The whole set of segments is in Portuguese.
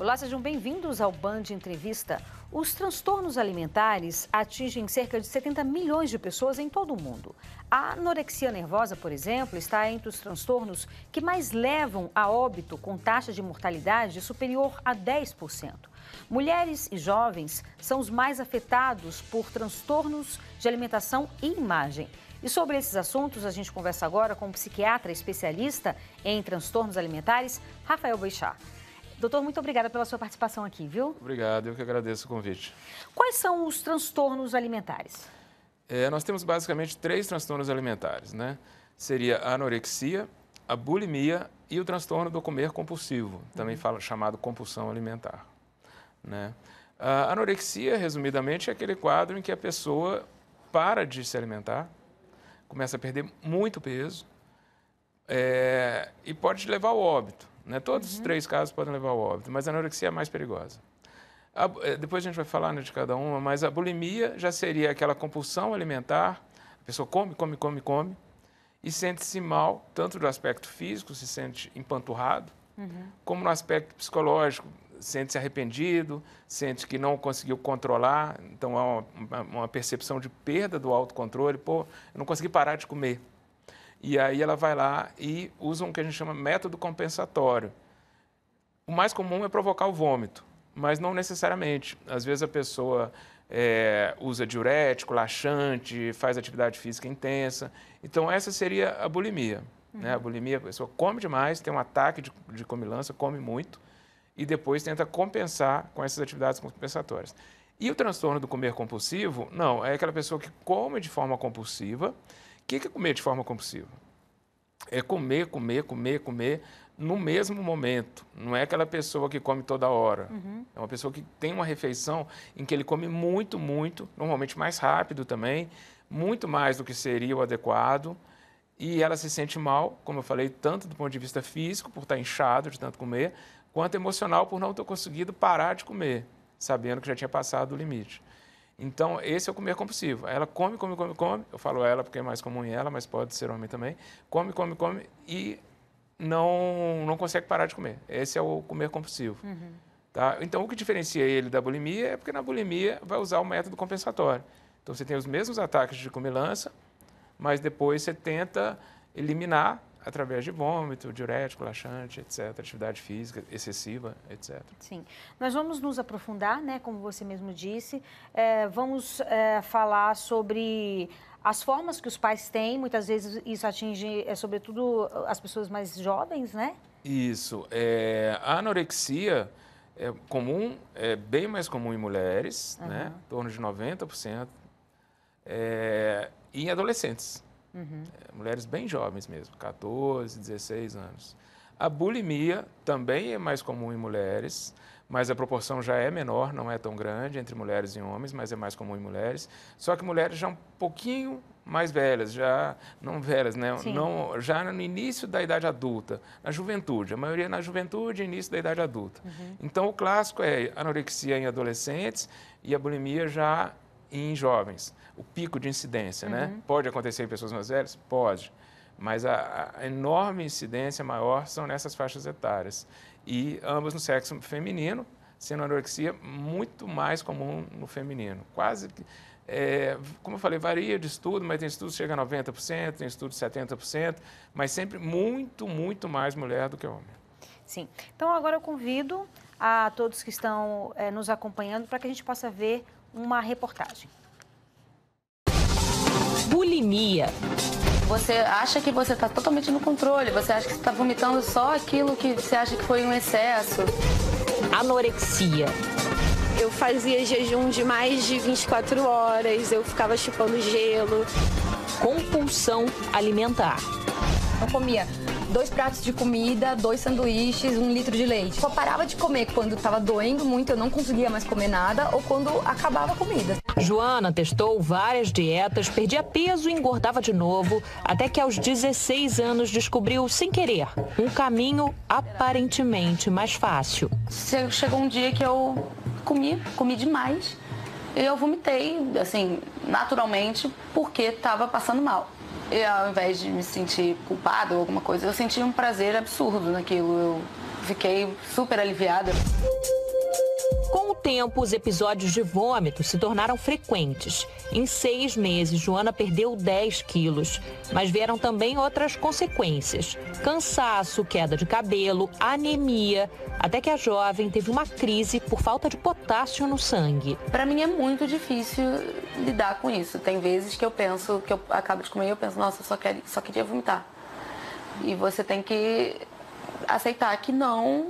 Olá, sejam bem-vindos ao Band Entrevista. Os transtornos alimentares atingem cerca de 70 milhões de pessoas em todo o mundo. A anorexia nervosa, por exemplo, está entre os transtornos que mais levam a óbito, com taxa de mortalidade superior a 10%. Mulheres e jovens são os mais afetados por transtornos de alimentação e imagem. E sobre esses assuntos, a gente conversa agora com o um psiquiatra especialista em transtornos alimentares, Rafael Beixar. Doutor, muito obrigada pela sua participação aqui, viu? Obrigado, eu que agradeço o convite. Quais são os transtornos alimentares? É, nós temos basicamente três transtornos alimentares, né? Seria a anorexia, a bulimia e o transtorno do comer compulsivo, também uhum. fala, chamado compulsão alimentar. Né? A anorexia, resumidamente, é aquele quadro em que a pessoa para de se alimentar, começa a perder muito peso é, e pode levar ao óbito. Né? Todos uhum. os três casos podem levar ao óbito, mas a anorexia é mais perigosa. A, eh, depois a gente vai falar né, de cada uma, mas a bulimia já seria aquela compulsão alimentar, a pessoa come, come, come, come, e sente-se mal, tanto do aspecto físico, se sente empanturrado, uhum. como no aspecto psicológico, sente-se arrependido, sente que não conseguiu controlar, então há uma, uma percepção de perda do autocontrole, pô, eu não consegui parar de comer. E aí ela vai lá e usa um que a gente chama método compensatório. O mais comum é provocar o vômito, mas não necessariamente. Às vezes a pessoa é, usa diurético, laxante, faz atividade física intensa. Então, essa seria a bulimia. Uhum. Né? A uhum. bulimia, a pessoa come demais, tem um ataque de, de comilança, come muito, e depois tenta compensar com essas atividades compensatórias. E o transtorno do comer compulsivo, não, é aquela pessoa que come de forma compulsiva, que é comer de forma compulsiva? É comer, comer, comer, comer no mesmo momento. Não é aquela pessoa que come toda hora. Uhum. É uma pessoa que tem uma refeição em que ele come muito, muito, normalmente mais rápido também, muito mais do que seria o adequado. E ela se sente mal, como eu falei, tanto do ponto de vista físico, por estar inchado de tanto comer, quanto emocional, por não ter conseguido parar de comer, sabendo que já tinha passado o limite. Então, esse é o comer compulsivo. Ela come, come, come, come. Eu falo ela porque é mais comum em ela, mas pode ser homem também. Come, come, come e não, não consegue parar de comer. Esse é o comer compulsivo. Uhum. Tá? Então, o que diferencia ele da bulimia é porque na bulimia vai usar o método compensatório. Então, você tem os mesmos ataques de comilança, mas depois você tenta eliminar através de vômito, diurético, laxante, etc., atividade física excessiva, etc. Sim. Nós vamos nos aprofundar, né, como você mesmo disse, é, vamos é, falar sobre as formas que os pais têm, muitas vezes isso atinge, é, sobretudo, as pessoas mais jovens, né? Isso. É, a anorexia é comum, é bem mais comum em mulheres, uhum. né? Em torno de 90%. É, e em adolescentes. Uhum. mulheres bem jovens mesmo, 14, 16 anos. A bulimia também é mais comum em mulheres, mas a proporção já é menor, não é tão grande entre mulheres e homens, mas é mais comum em mulheres. Só que mulheres já um pouquinho mais velhas, já não velhas, né? Não, já no início da idade adulta, na juventude, a maioria na juventude, início da idade adulta. Uhum. Então o clássico é anorexia em adolescentes e a bulimia já em jovens. O pico de incidência, né? uhum. né? Pode acontecer em pessoas mais velhas? Pode. Mas a, a enorme incidência maior são nessas faixas etárias. E ambas no sexo feminino, sendo anorexia muito mais comum no feminino. Quase que, é, como eu falei, varia de estudo, mas tem estudo que chega a 90%, tem estudo 70%, mas sempre muito, muito mais mulher do que homem. Sim. Então agora eu convido a todos que estão é, nos acompanhando para que a gente possa ver uma reportagem. Bulimia. Você acha que você está totalmente no controle, você acha que está vomitando só aquilo que você acha que foi um excesso. Anorexia. Eu fazia jejum de mais de 24 horas, eu ficava chupando gelo. Compulsão alimentar. Eu comia dois pratos de comida, dois sanduíches, um litro de leite. Só parava de comer quando estava doendo muito, eu não conseguia mais comer nada, ou quando acabava a comida. Joana testou várias dietas, perdia peso e engordava de novo, até que aos 16 anos descobriu, sem querer, um caminho aparentemente mais fácil. Chegou um dia que eu comi, comi demais. E eu vomitei, assim, naturalmente, porque estava passando mal e ao invés de me sentir culpada ou alguma coisa, eu senti um prazer absurdo naquilo. Eu fiquei super aliviada. Com o tempo, os episódios de vômito se tornaram frequentes. Em seis meses, Joana perdeu 10 quilos, mas vieram também outras consequências: cansaço, queda de cabelo, anemia, até que a jovem teve uma crise por falta de potássio no sangue. Para mim é muito difícil lidar com isso. Tem vezes que eu penso, que eu acabo de comer e eu penso, nossa, eu só, quero, só queria vomitar. E você tem que aceitar que não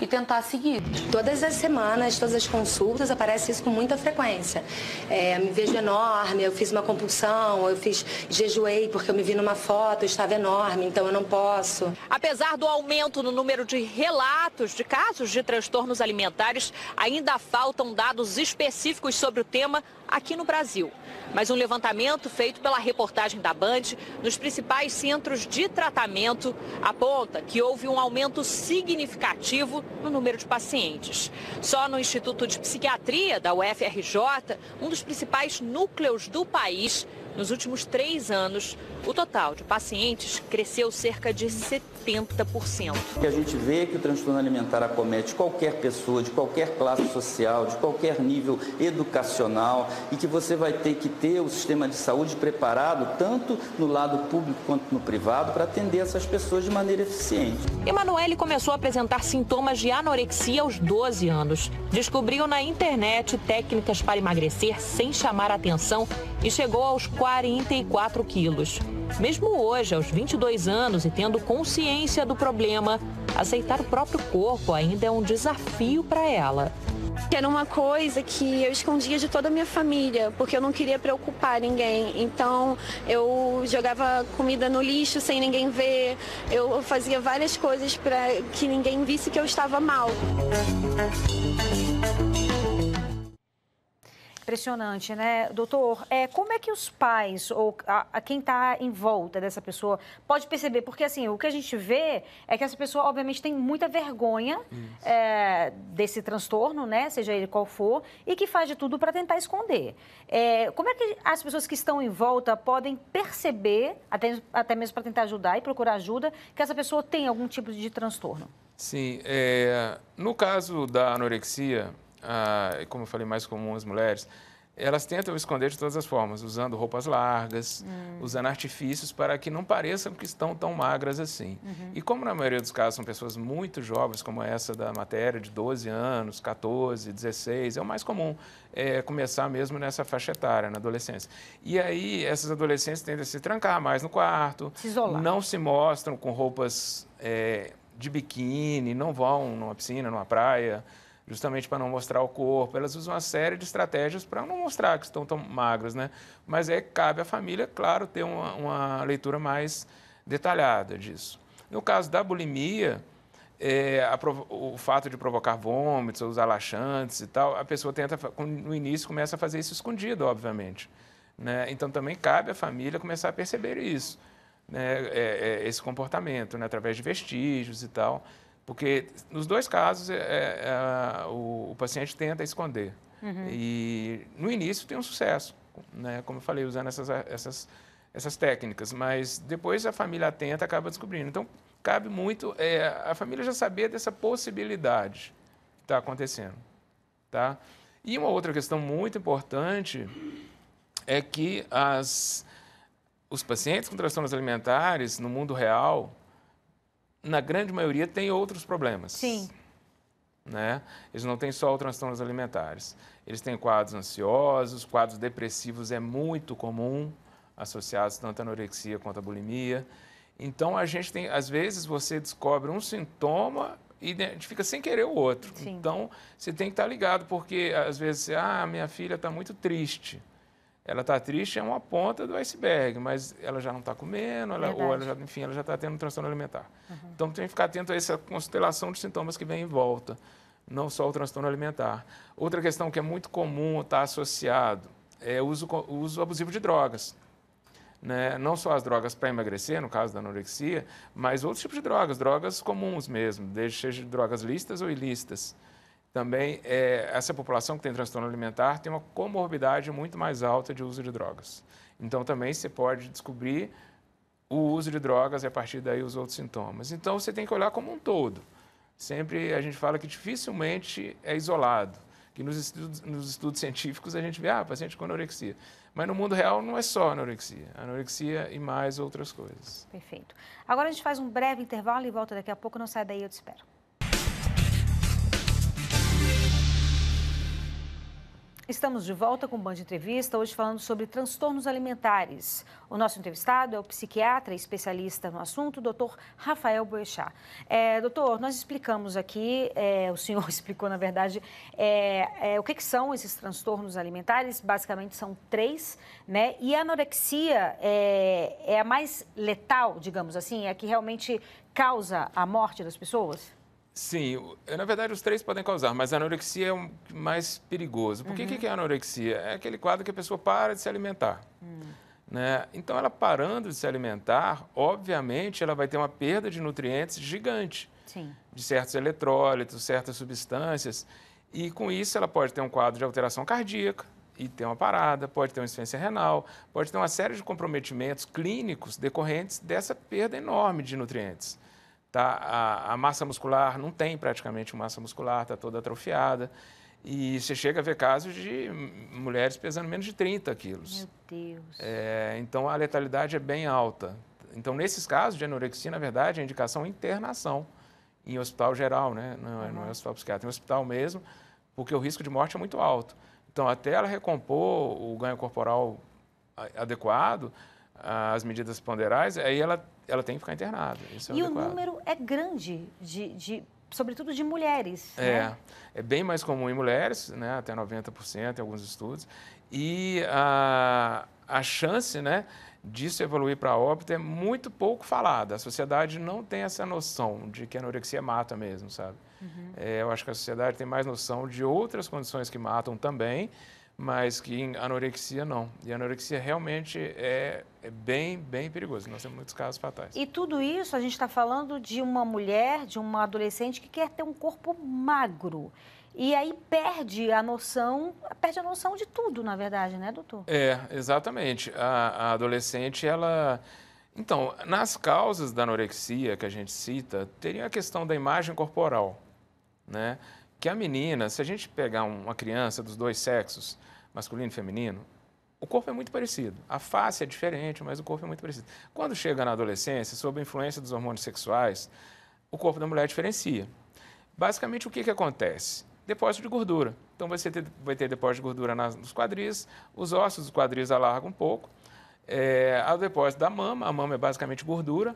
e tentar seguir. Todas as semanas, todas as consultas, aparece isso com muita frequência. É, me vejo enorme, eu fiz uma compulsão, eu fiz jejuei porque eu me vi numa foto, eu estava enorme, então eu não posso. Apesar do aumento no número de relatos de casos de transtornos alimentares, ainda faltam dados específicos sobre o tema aqui no Brasil. Mas um levantamento feito pela reportagem da Band nos principais centros de tratamento aponta que houve um aumento significativo no número de pacientes. Só no Instituto de Psiquiatria da UFRJ, um dos principais núcleos do país, nos últimos três anos, o total de pacientes cresceu cerca de 70%. O que a gente vê é que o transtorno alimentar acomete qualquer pessoa, de qualquer classe social, de qualquer nível educacional e que você vai ter que ter o sistema de saúde preparado tanto no lado público quanto no privado para atender essas pessoas de maneira eficiente. Emanuele começou a apresentar sintomas de anorexia aos 12 anos. Descobriu na internet técnicas para emagrecer sem chamar atenção e chegou aos 44 quilos. Mesmo hoje, aos 22 anos e tendo consciência do problema, aceitar o próprio corpo ainda é um desafio para ela. Era uma coisa que eu escondia de toda a minha família, porque eu não queria preocupar ninguém. Então, eu jogava comida no lixo sem ninguém ver, eu fazia várias coisas para que ninguém visse que eu estava mal. Impressionante, né? Doutor, é, como é que os pais ou a, a quem está em volta dessa pessoa pode perceber? Porque, assim, o que a gente vê é que essa pessoa, obviamente, tem muita vergonha é, desse transtorno, né? Seja ele qual for, e que faz de tudo para tentar esconder. É, como é que as pessoas que estão em volta podem perceber, até, até mesmo para tentar ajudar e procurar ajuda, que essa pessoa tem algum tipo de transtorno? Sim, é, no caso da anorexia, ah, como eu falei, mais comum as mulheres, elas tentam esconder de todas as formas, usando roupas largas, hum. usando artifícios para que não pareçam que estão tão magras assim. Uhum. E como na maioria dos casos são pessoas muito jovens, como essa da matéria, de 12 anos, 14, 16, é o mais comum é, começar mesmo nessa faixa etária, na adolescência. E aí, essas adolescentes tendem a se trancar mais no quarto, se isolar. não se mostram com roupas é, de biquíni, não vão numa piscina, numa praia justamente para não mostrar o corpo. Elas usam uma série de estratégias para não mostrar que estão tão magras, né? Mas é cabe à família, claro, ter uma, uma leitura mais detalhada disso. No caso da bulimia, é, a, o fato de provocar vômitos, usar laxantes e tal, a pessoa tenta, no início, começa a fazer isso escondido, obviamente. Né? Então, também cabe à família começar a perceber isso, né? é, é, esse comportamento, né? através de vestígios e tal. Porque nos dois casos é, é, é, o, o, paciente tenta esconder. Uhum. E no início tem um sucesso, né? como eu falei, usando essas, essas, essas técnicas, mas depois a família atenta acaba descobrindo. Então, cabe muito é, a família já saber dessa possibilidade que está acontecendo. Tá? E uma outra questão muito importante é que as, os pacientes com transtornos alimentares no mundo real na grande maioria, tem outros problemas. Sim. Né? Eles não têm só transtornos alimentares. Eles têm quadros ansiosos, quadros depressivos é muito comum, associados tanto à anorexia quanto à bulimia. Então a gente tem, às vezes você descobre um sintoma e identifica sem querer o outro. Sim. Então você tem que estar ligado porque às vezes, você, ah, minha filha está muito triste ela está triste é uma ponta do iceberg, mas ela já não está comendo, ela, ou ela já, enfim, ela já está tendo um transtorno alimentar. Uhum. Então tem que ficar atento a essa constelação de sintomas que vem em volta, não só o transtorno alimentar. Outra questão que é muito comum estar tá associado é o uso, o uso abusivo de drogas. Né? Não só as drogas para emagrecer, no caso da anorexia, mas outros tipos de drogas, drogas comuns mesmo, desde seja drogas lícitas ou ilícitas também é, essa população que tem transtorno alimentar tem uma comorbidade muito mais alta de uso de drogas. Então, também você pode descobrir o uso de drogas e, a partir daí, os outros sintomas. Então, você tem que olhar como um todo. Sempre a gente fala que dificilmente é isolado. Que nos estudos, nos estudos científicos a gente vê, ah, paciente com anorexia. Mas no mundo real não é só anorexia. Anorexia e mais outras coisas. Perfeito. Agora a gente faz um breve intervalo e volta daqui a pouco. Não sai daí, eu te espero. Estamos de volta com o Band Entrevista, hoje falando sobre transtornos alimentares. O nosso entrevistado é o psiquiatra especialista no assunto, doutor Rafael Boechat. É, doutor, nós explicamos aqui, é, o senhor explicou, na verdade, é, é, o que, que, são esses transtornos alimentares, basicamente são três, né? E a anorexia é, é a mais letal, digamos assim, é a que realmente causa a morte das pessoas? Sim, eh, na verdade os três podem causar, mas a anorexia é o mais perigoso. Porque uhum. o que é anorexia? É aquele quadro que a pessoa para de se alimentar. Uhum. Né? Então, ela parando de se alimentar, obviamente, ela vai ter uma perda de nutrientes gigante, Sim. de certos eletrólitos, certas substâncias. E com isso, ela pode ter um quadro de alteração cardíaca e ter uma parada, pode ter uma insuficiência renal, pode ter uma série de comprometimentos clínicos decorrentes dessa perda enorme de nutrientes. Tá? A, a massa muscular não tem praticamente massa muscular, está toda atrofiada. E você chega a ver casos de mulheres pesando menos de 30 quilos. Meu Deus. É, então a letalidade é bem alta. Então, nesses casos de anorexia, na verdade, a é indicação é internação em hospital geral, né? Não, uhum. não é hospital psiquiátrico, é um hospital mesmo, porque o risco de morte é muito alto. Então, até ela recompor o ganho corporal adequado, as medidas ponderais, aí ela ela tem que ficar internada. Isso é e adequado. o número é grande de, de sobretudo de mulheres. É, né? é bem mais comum em mulheres, né, até 90% em alguns estudos. E a, a chance né, disso evoluir para óbito é muito pouco falada. A sociedade não tem essa noção de que a anorexia mata mesmo, sabe? Uhum. É, eu acho que a sociedade tem mais noção de outras condições que matam também, mas que em anorexia não. E anorexia realmente é, é, bem, bem perigoso. Nós temos muitos casos fatais. E tudo isso a gente está falando de uma mulher, de uma adolescente que quer ter um corpo magro. E aí perde a noção, perde a noção de tudo, na verdade, né, doutor? É, exatamente. A, a adolescente, ela. Então, nas causas da anorexia que a gente cita, teria a questão da imagem corporal né? Que a menina, se a gente pegar uma criança dos dois sexos, masculino e feminino, o corpo é muito parecido. A face é diferente, mas o corpo é muito parecido. Quando chega na adolescência, sob a influência dos hormônios sexuais, o corpo da mulher diferencia. Basicamente, o que, que acontece? Depósito de gordura. Então, você ter, vai ter depósito de gordura nas, nos quadris, os ossos dos quadris alargam um pouco. É, há o depósito da mama, a mama é basicamente gordura.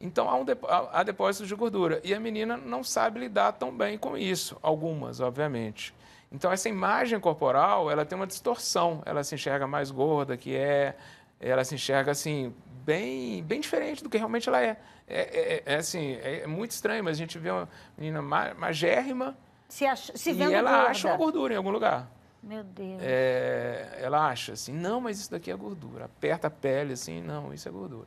Então há, um dep há depósitos de gordura. E a menina não sabe lidar tão bem com isso, algumas, obviamente. Então essa imagem corporal, ela tem uma distorção, ela se enxerga mais gorda que é, ela se enxerga assim bem, bem diferente do que realmente ela é. É, é, é, é assim, é, é, muito estranho, mas a gente vê uma menina magérrima se ach... se e ela gorda. acha uma gordura em algum lugar. Meu Deus. É, ela acha assim, não, mas isso daqui é gordura. Aperta a pele assim, não, isso é gordura.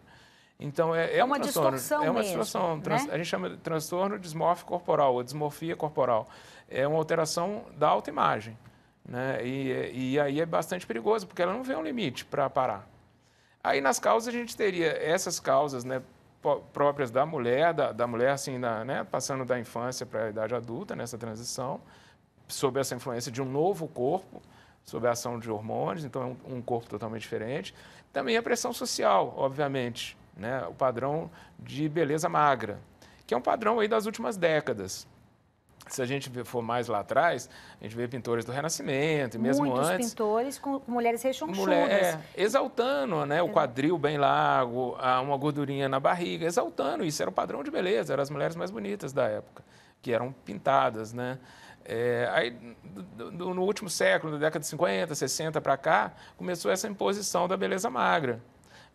Então, é, é, é uma transtorno, distorção É uma mesmo, distorção. Né? a gente chama de transtorno dismórfico corporal, ou dismorfia corporal. É uma alteração da autoimagem. Né? E, e aí é bastante perigoso, porque ela não vê um limite para parar. Aí, nas causas, a gente teria essas causas né, próprias da mulher, da, da mulher assim, né, passando da infância para a idade adulta, nessa transição, sob essa influência de um novo corpo, sob a ação de hormônios, então é um, um corpo totalmente diferente. Também a pressão social, obviamente né? o padrão de beleza magra, que é um padrão aí das últimas décadas. Se a gente for mais lá atrás, a gente vê pintores do Renascimento, e mesmo Muitos antes. pintores com mulheres rechonchudas. Mulher, é, exaltando né, o quadril bem largo, uma gordurinha na barriga, exaltando isso. Era o padrão de beleza, eram as mulheres mais bonitas da época, que eram pintadas. Né? É, aí, do, do, no último século, na década de 50, 60 para cá, começou essa imposição da beleza magra.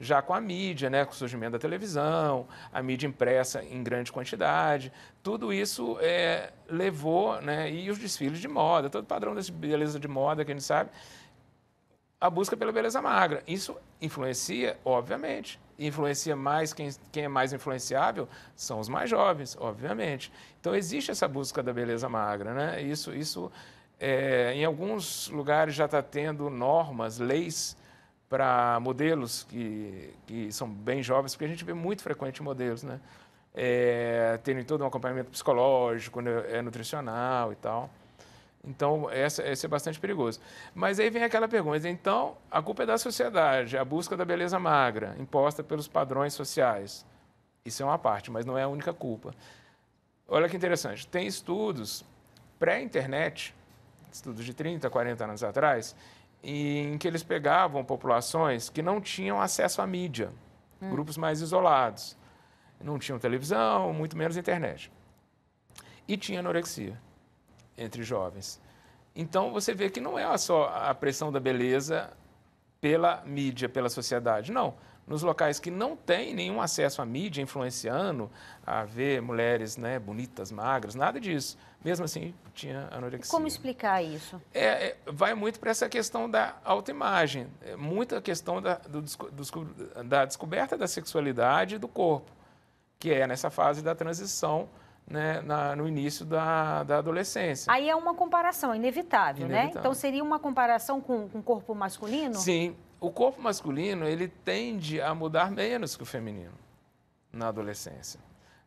Já com a mídia, né, com o surgimento da televisão, a mídia impressa em grande quantidade, tudo isso é, levou, né, e os desfiles de moda, todo o padrão de beleza de moda que a gente sabe, a busca pela beleza magra. Isso influencia, obviamente. Influencia mais quem, quem é mais influenciável são os mais jovens, obviamente. Então existe essa busca da beleza magra, né? Isso, isso é, em alguns lugares já está tendo normas, leis para modelos que, que são bem jovens, porque a gente vê muito frequente modelos, né? É, tendo todo um acompanhamento psicológico, né, é nutricional e tal. Então, essa, esse é bastante perigoso. Mas aí vem aquela pergunta: então, a culpa é da sociedade, a busca da beleza magra, imposta pelos padrões sociais. Isso é uma parte, mas não é a única culpa. Olha que interessante: tem estudos pré-internet, estudos de 30, 40 anos atrás, em que eles pegavam populações que não tinham acesso à mídia, hum. grupos mais isolados. Não tinham televisão, muito menos internet. E tinha anorexia entre jovens. Então você vê que não é só a pressão da beleza pela mídia, pela sociedade. Não nos locais que não tem nenhum acesso à mídia influenciando, a ver mulheres né, bonitas, magras, nada disso. Mesmo assim, tinha anorexia. Como explicar isso? É, é vai muito para essa questão da autoimagem, é muita questão da, do, do, da descoberta da sexualidade e do corpo, que é nessa fase da transição né, na, no início da, da, adolescência. Aí é uma comparação, inevitável, né? inevitável, né? Então seria uma comparação com o com corpo masculino? Sim, o corpo masculino ele tende a mudar menos que o feminino na adolescência.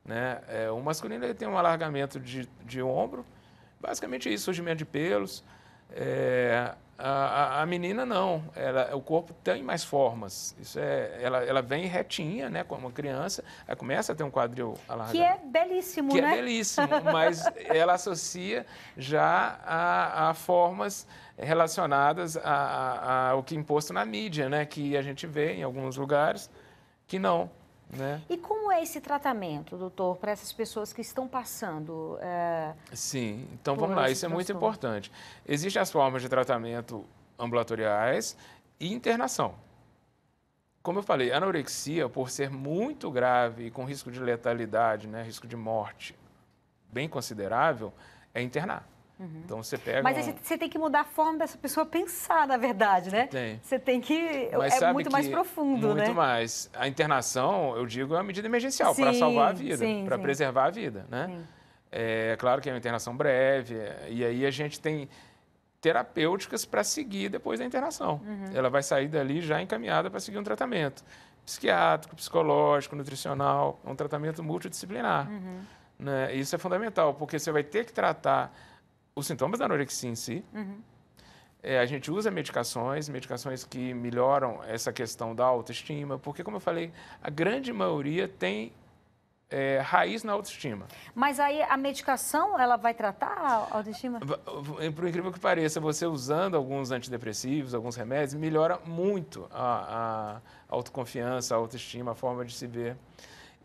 Né? É, o masculino ele tem um alargamento de, de ombro, basicamente isso, surgimento de pelos. É, a, a, a menina não, ela, o corpo tem mais formas. Isso é, ela, ela vem retinha, né, como uma criança, aí começa a ter um quadril alargado. Que é belíssimo, que é né? Que é belíssimo, mas ela associa já a, a formas relacionadas ao que é imposto na mídia, né, que a gente vê em alguns lugares que não. Né? E como é esse tratamento, doutor, para essas pessoas que estão passando? É, Sim, então vamos lá, isso transtorno. é muito importante. Existem as formas de tratamento ambulatoriais e internação. Como eu falei, anorexia, por ser muito grave e com risco de letalidade, né, risco de morte bem considerável, é internar. Uhum. Então você pega. Mas um... você tem que mudar a forma dessa pessoa pensar, na verdade, né? Tem. Você tem que. É Mas é muito mais profundo, muito né? Muito mais. A internação, eu digo, é uma medida emergencial para salvar a vida, para preservar a vida, né? É claro que é uma internação breve, e aí a gente tem terapêuticas para seguir depois da internação. Uhum. Ela vai sair dali já encaminhada para seguir um tratamento psiquiátrico, psicológico, nutricional, um tratamento multidisciplinar. Uhum. Né? Isso é fundamental, porque você vai ter que tratar os sintomas da anorexia em si. Uhum. É, a gente usa medicações, medicações que melhoram essa questão da autoestima, porque, como eu falei, a grande maioria tem é, raiz na autoestima. Mas aí a medicação, ela vai tratar a autoestima? Por incrível que pareça, você usando alguns antidepressivos, alguns remédios, melhora muito a, a autoconfiança, a autoestima, a forma de se ver.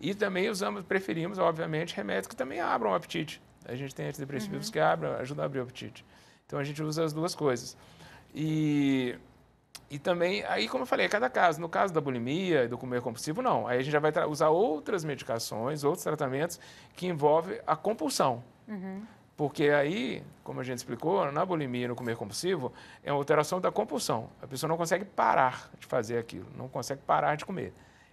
E também usamos, preferimos, obviamente, remédios que também abram o apetite. A gente tem antidepressivos uhum. que abrem, ajudam a abrir o apetite. Então a gente usa as duas coisas. E, e também, aí como eu falei, é cada caso. No caso da bulimia e do comer compulsivo, não. Aí a gente já vai usar outras medicações, outros tratamentos que envolvem a compulsão. Uhum. Porque aí, como a gente explicou, na bulimia e no comer compulsivo, é uma alteração da compulsão. A pessoa não consegue parar de fazer aquilo, não consegue parar de comer.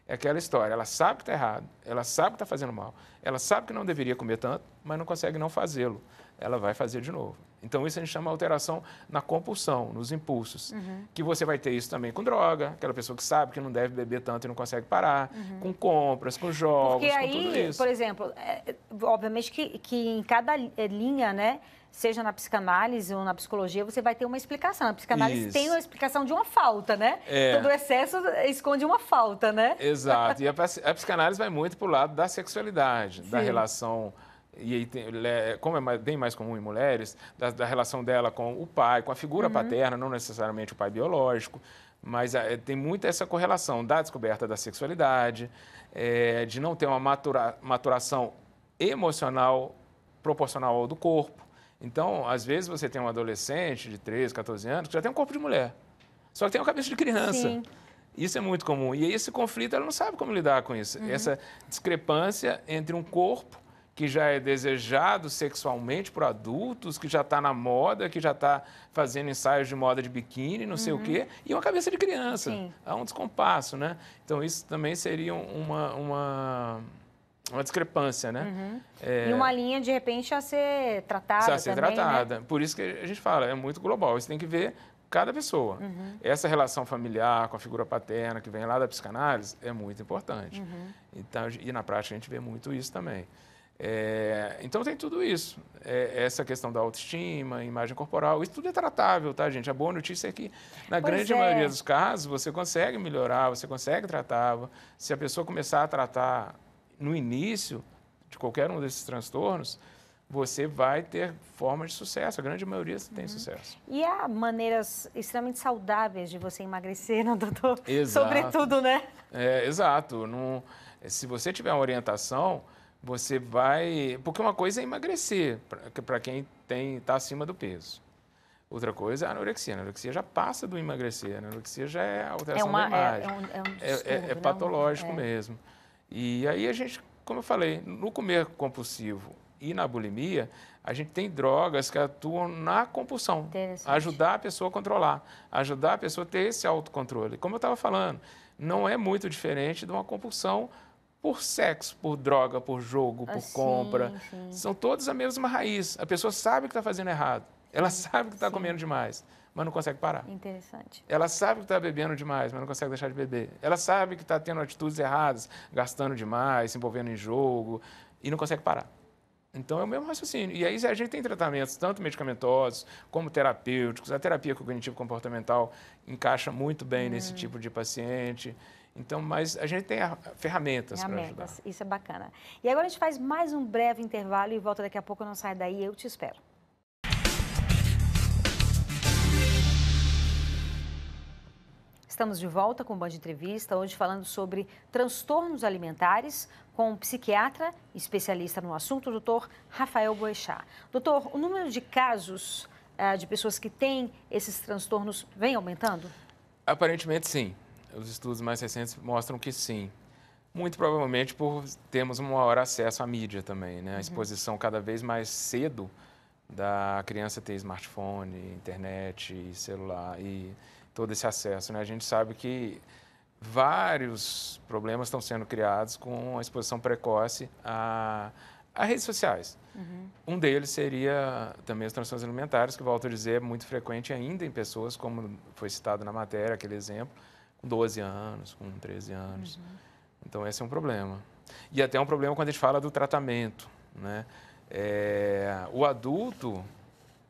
É aquela história, ela sabe que está errado, ela sabe que está fazendo mal, ela sabe que não deveria comer tanto, mas não consegue não fazê-lo. Ela vai fazer de novo. Então, isso a gente chama alteração na compulsão, nos impulsos. Uhum. Que você vai ter isso também com droga, aquela pessoa que sabe que não deve beber tanto e não consegue parar, uhum. com compras, com jogos, Porque aí, com tudo isso. Por exemplo, é, obviamente que, que em cada eh, linha, né? seja na psicanálise ou na psicologia, você vai ter uma explicação. A psicanálise Isso. tem uma explicação de uma falta, né? É. Todo excesso esconde uma falta, né? Exato. E a, a psicanálise vai muito para o lado da sexualidade, Sim. da relação e aí tem, como é bem mais comum em mulheres, da, da, relação dela com o pai, com a figura uhum. paterna, não necessariamente o pai biológico, mas é, tem muita essa correlação da descoberta da sexualidade, é, de não ter uma matura, maturação emocional proporcional ao do corpo. Então, às vezes você tem um adolescente de 13, 14 anos que já tem um corpo de mulher, só que tem uma cabeça de criança. Sim. Isso é muito comum. E esse conflito, ela não sabe como lidar com isso. Uhum. Essa discrepância entre um corpo que já é desejado sexualmente por adultos, que já está na moda, que já está fazendo ensaios de moda de biquíni, não uhum. sei o uhum. quê, e uma cabeça de criança. Sim. Há um descompasso, né? Então, isso também seria uma, uma, uma discrepância, né? Uhum. É... E uma linha, de repente, a ser tratada. A ser também, né? tratada. Né? Por isso que a gente fala, é muito global. Você tem que ver cada pessoa. Uhum. Essa relação familiar com a figura paterna que vem lá da psicanálise é muito importante. Uhum. Então, e na prática a gente vê muito isso também. É, então tem tudo isso. É, essa questão da autoestima, imagem corporal, isso tudo é tratável, tá, gente? A boa notícia é que, na pois grande é. maioria dos casos, você consegue melhorar, você consegue tratar. Se a pessoa começar a tratar no início de qualquer um desses transtornos, você vai ter formas de sucesso. A grande maioria tem uhum. sucesso. E há maneiras extremamente saudáveis de você emagrecer, não, doutor? Exato. Sobretudo, né? É, exato. se você tiver uma orientação, você vai. Porque uma coisa é emagrecer, para quem está acima do peso. Outra coisa é a anorexia. A anorexia já passa do emagrecer. A anorexia já é alteração é uma, da imagem. É, é, um, é, um é, é, é distúrbio, né? é patológico mesmo. E aí a gente, como eu falei, no comer compulsivo e na bulimia, a gente tem drogas que atuam na compulsão, ajudar a pessoa a controlar, ajudar a pessoa a ter esse autocontrole. Como eu estava falando, não é muito diferente de uma compulsão por sexo, por droga, por jogo, por ah, compra. Sim, sim. São todas a mesma raiz. A pessoa sabe que está fazendo errado, ela sabe que está comendo demais mas não consegue parar. Interessante. Ela sabe que está bebendo demais, mas não consegue deixar de beber. Ela sabe que está tendo atitudes erradas, gastando demais, se envolvendo em jogo, e não consegue parar. Então é o mesmo raciocínio. E aí a gente tem tratamentos, tanto medicamentosos como terapêuticos. A terapia cognitivo-comportamental encaixa muito bem hum. nesse tipo de paciente. Então, mas a gente tem a, ferramentas, ferramentas para ajudar. Isso é bacana. E agora a gente faz mais um breve intervalo e volta daqui a pouco. Não sai daí, eu te espero. Estamos de volta com o Band Entrevista, hoje falando sobre transtornos alimentares com o um psiquiatra especialista no assunto, o doutor Rafael Boechat. Doutor, o número de casos eh, de pessoas que têm esses transtornos vem aumentando? Aparentemente, sim. Os estudos mais recentes mostram que sim. Muito provavelmente por termos um maior acesso à mídia também, né? A uhum. exposição cada vez mais cedo da criança ter smartphone, internet, celular e todo esse acesso. Né? A gente sabe que vários problemas estão sendo criados com a exposição precoce a, a redes sociais. Uhum. Um deles seria também as transações alimentares, que, volto a dizer, é muito frequente ainda em pessoas, como foi citado na matéria, aquele exemplo, com 12 anos, com 13 anos. Uhum. Então, esse é um problema. E até é um problema quando a gente fala do tratamento. Né? É, o adulto,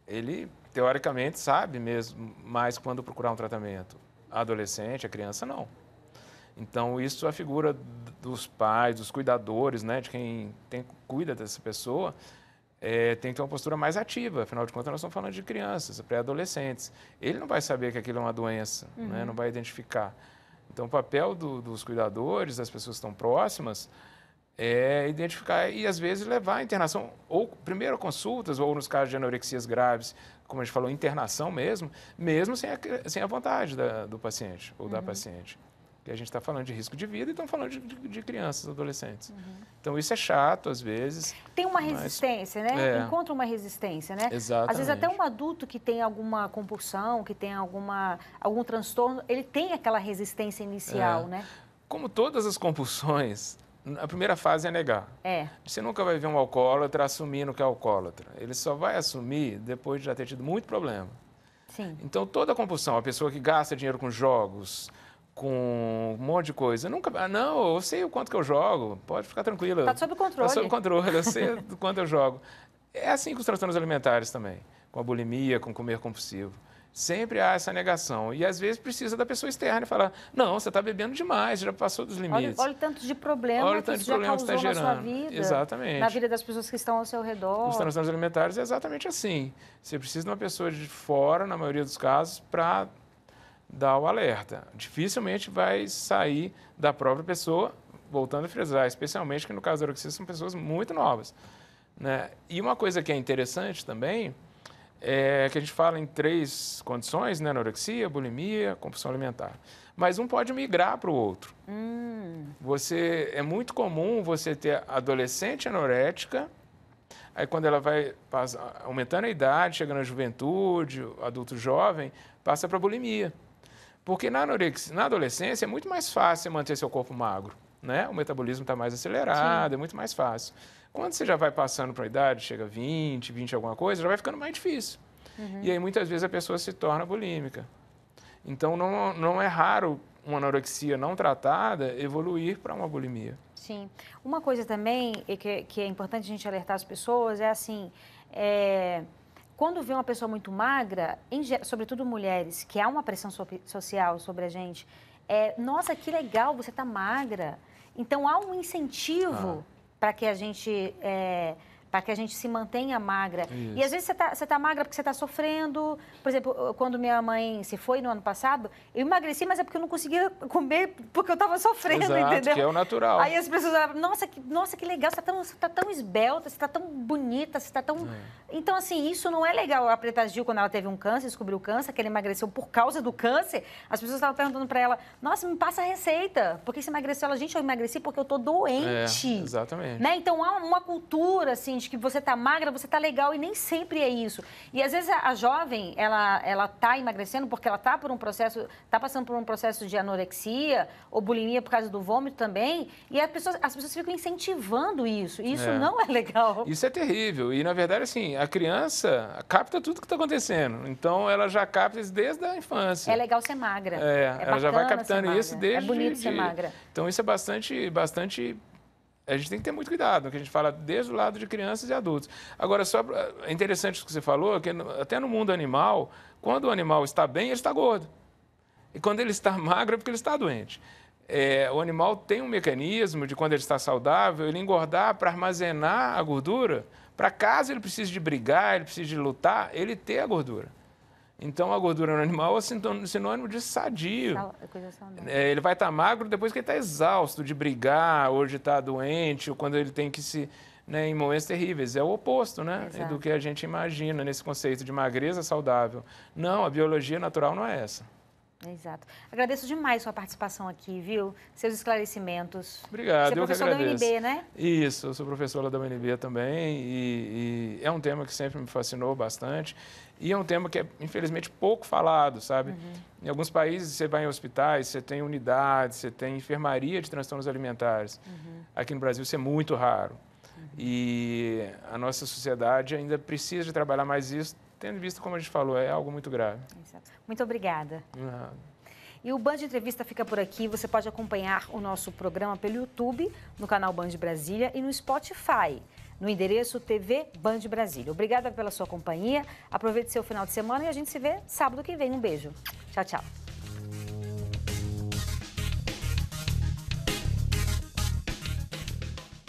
ele teoricamente, sabe mesmo mais quando procurar um tratamento. A adolescente, a criança, não. Então, isso a figura dos pais, dos cuidadores, né, de quem tem, cuida dessa pessoa, é, tem que ter uma postura mais ativa. Afinal de contas, nós estamos falando de crianças, pré-adolescentes. Ele não vai saber que aquilo é uma doença, né, uhum. né, não vai identificar. Então, o papel do, dos cuidadores, das pessoas que estão próximas, é identificar e, às vezes, levar a internação, ou primeiro consultas, ou nos casos de anorexias graves, como a gente falou, internação mesmo, mesmo sem a, sem a vontade da, do paciente ou uhum. da paciente. Que a gente está falando de risco de vida e estamos falando de, de, de crianças, adolescentes. Uhum. Então, isso é chato, às vezes. Tem uma mas, resistência, né? É. Encontra uma resistência, né? Exatamente. Às vezes, até um adulto que tem alguma compulsão, que tem alguma, algum transtorno, ele tem aquela resistência inicial, é. né? Como todas as compulsões, a primeira fase é negar. É. Você nunca vai ver um alcoólatra assumindo que é alcoólatra. Ele só vai assumir depois de já ter tido muito problema. Sim. Então, toda a compulsão, a pessoa que gasta dinheiro com jogos, com um monte de coisa. Nunca, ah, não, eu sei o quanto que eu jogo, pode ficar tranquila. Está sob controle. Está sob controle, eu sei do quanto eu jogo. É assim com os transtornos alimentares também, com a bulimia, com comer compulsivo. Sempre há essa negação. E às vezes precisa da pessoa externa falar: não, você está bebendo demais, já passou dos limites. Olha, olha o tanto de problemas olha tanto que isso problema já causou está gerando. na sua vida. Exatamente. Na vida das pessoas que estão ao seu redor. Os transtornos alimentares é exatamente assim. Você precisa de uma pessoa de fora, na maioria dos casos, para dar o alerta. Dificilmente vai sair da própria pessoa, voltando a frisar, especialmente que no caso da são pessoas muito novas. Né? E uma coisa que é interessante também é, que a gente fala em três condições, né? Anorexia, bulimia, compulsão alimentar. Mas um pode migrar para o outro. Hum. Você é muito comum você ter adolescente anorética, aí quando ela vai passa, aumentando a idade, chega na juventude, adulto jovem, passa para bulimia. Porque na anorexia, na adolescência é muito mais fácil manter seu corpo magro, né? O metabolismo está mais acelerado, Sim. é muito mais fácil. Quando você já vai passando para a idade, chega 20, 20 alguma coisa, já vai ficando mais difícil. Uhum. E aí muitas vezes a pessoa se torna bulímica. Então não, não é raro uma anorexia não tratada evoluir para uma bulimia. Sim. Uma coisa também é que, que, é importante a gente alertar as pessoas é assim, é, quando vê uma pessoa muito magra, em, sobretudo mulheres, que há uma pressão so, social sobre a gente, é, nossa, que legal, você está magra. Então há um incentivo. Ah para que a gente é, para que a gente se mantenha magra. Isso. E às vezes você está tá magra porque você está sofrendo. Por exemplo, quando minha mãe se foi no ano passado, eu emagreci, mas é porque eu não conseguia comer porque eu estava sofrendo, Exato, entendeu? que é o natural. Aí as pessoas falavam, nossa, que, nossa, que legal, você está tão, tá tão esbelta, você está tão bonita, você está tão... É. Então, assim, isso não é legal. A Preta Gil, quando ela teve um câncer, descobriu o câncer, que ela emagreceu por causa do câncer, as pessoas estavam perguntando para ela, nossa, me passa a receita. Por que você emagreceu? Ela, gente, eu emagreci porque eu estou é, doente. É, exatamente. Né? Então, há uma cultura, assim, gente que você tá magra, você tá legal e nem sempre é isso. E às vezes a, jovem, ela ela tá emagrecendo porque ela tá por um processo, tá passando por um processo de anorexia ou bulimia por causa do vômito também, e as pessoas as pessoas ficam incentivando isso. E isso é. não é legal. Isso é terrível. E na verdade assim, a criança capta tudo que tá acontecendo. Então ela já capta isso desde a infância. É legal ser magra. É, é ela já vai captando isso desde É bonito de, ser magra. Então isso é bastante bastante a gente tem que ter muito cuidado, porque que a gente fala desde o lado de crianças e adultos. Agora, só é interessante o que você falou, que até no mundo animal, quando o animal está bem, ele está gordo. E quando ele está magro, é porque ele está doente. É, o animal tem um mecanismo de quando ele está saudável, ele engordar para armazenar a gordura, para caso ele precise de brigar, ele precise de lutar, ele ter a gordura. Então a gordura no animal é sinônimo de sadio. É, é, ele vai estar tá magro depois que ele está exausto de brigar, ou de estar tá doente, ou quando ele tem que se. Né, em momentos terríveis. É o oposto né, é do que a gente imagina nesse conceito de magreza saudável. Não, a biologia natural não é essa. Exato. Agradeço demais sua participação aqui, viu? Seus esclarecimentos. Obrigado, Você é professor eu que agradeço. da UNB, né? Isso, eu sou professora da UNB também e, e, é um tema que sempre me fascinou bastante e é um tema que é, infelizmente, pouco falado, sabe? Uhum. Em alguns países você vai em hospitais, você tem unidades, você tem enfermaria de transtornos alimentares. Uhum. Aqui no Brasil isso é muito raro. Uhum. E a nossa sociedade ainda precisa de trabalhar mais isso tendo visto, como a gente falou, é algo muito grave. Muito obrigada. Nada. E o Band Entrevista fica por aqui. Você pode acompanhar o nosso programa pelo YouTube, no canal Band Brasília e no Spotify, no endereço TV Band Brasília. Obrigada pela sua companhia. Aproveite seu final de semana e a gente se vê sábado que vem. Um beijo. Tchau, tchau.